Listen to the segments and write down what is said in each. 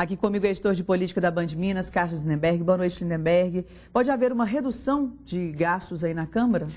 Aqui comigo é editor de política da Band Minas, Carlos Lindenberg. Boa noite, Lindenberg. Pode haver uma redução de gastos aí na Câmara?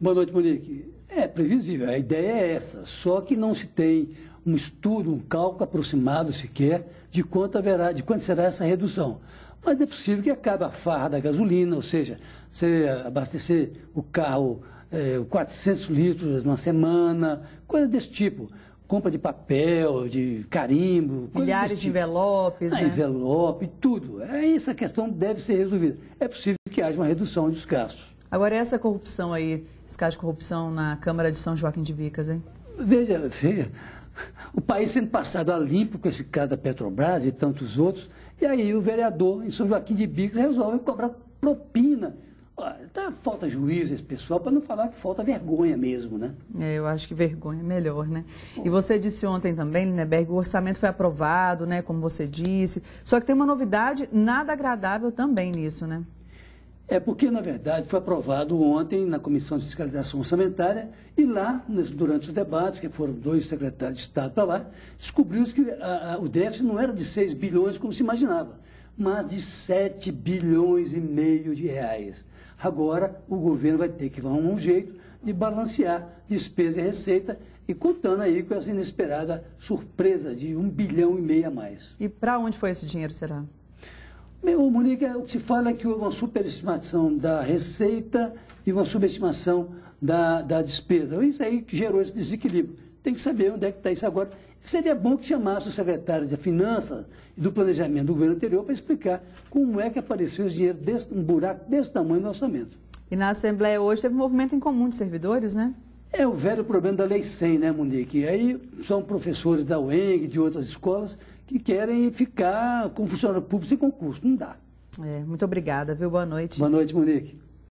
Boa noite, Monique. É previsível, a ideia é essa. Só que não se tem um estudo, um cálculo aproximado sequer de quanto haverá, de quanto será essa redução. Mas é possível que acabe a farra da gasolina, ou seja, você abastecer o carro é, 400 litros numa semana, coisa desse tipo compra de papel, de carimbo. Milhares de tipo. envelopes, ah, né? Envelope, tudo. É, essa questão deve ser resolvida. É possível que haja uma redução dos gastos. Agora, essa corrupção aí, esse caso de corrupção na Câmara de São Joaquim de Vicas, hein? Veja, veja, o país sendo passado a limpo com esse caso da Petrobras e tantos outros, e aí o vereador em São Joaquim de Bicas resolve cobrar propina Tá, falta juízo esse pessoal, para não falar que falta vergonha mesmo, né? É, eu acho que vergonha é melhor, né? Bom. E você disse ontem também, Lineberg, o orçamento foi aprovado, né? Como você disse. Só que tem uma novidade nada agradável também nisso, né? É porque, na verdade, foi aprovado ontem na Comissão de Fiscalização Orçamentária e lá, durante os debates, que foram dois secretários de Estado para lá, descobriu-se que a, ah, a, ah, o déficit não era de 6 bilhões, como se imaginava, mas de 7 bilhões e meio de reais. Agora o governo vai ter que arrumar um jeito de balancear despesa e receita e contando aí com essa inesperada surpresa de um bilhão e meio a mais. E para onde foi esse dinheiro, será? Meu, Monique, o que se fala é que houve uma superestimação da receita e uma subestimação da, da despesa. Isso aí gerou esse desequilíbrio. Tem que saber onde é que está isso agora Seria bom que chamasse o secretário de Finanças e do Planejamento do governo anterior para explicar como é que apareceu esse dinheiro, desse, um buraco desse tamanho no orçamento. E na Assembleia hoje teve um movimento em comum de servidores, né? É o velho problema da Lei 100, né, Monique? Aí são professores da UENG, de outras escolas, que querem ficar com funcionário público sem concurso. Não dá. É, muito obrigada, viu? Boa noite. Boa noite, Monique.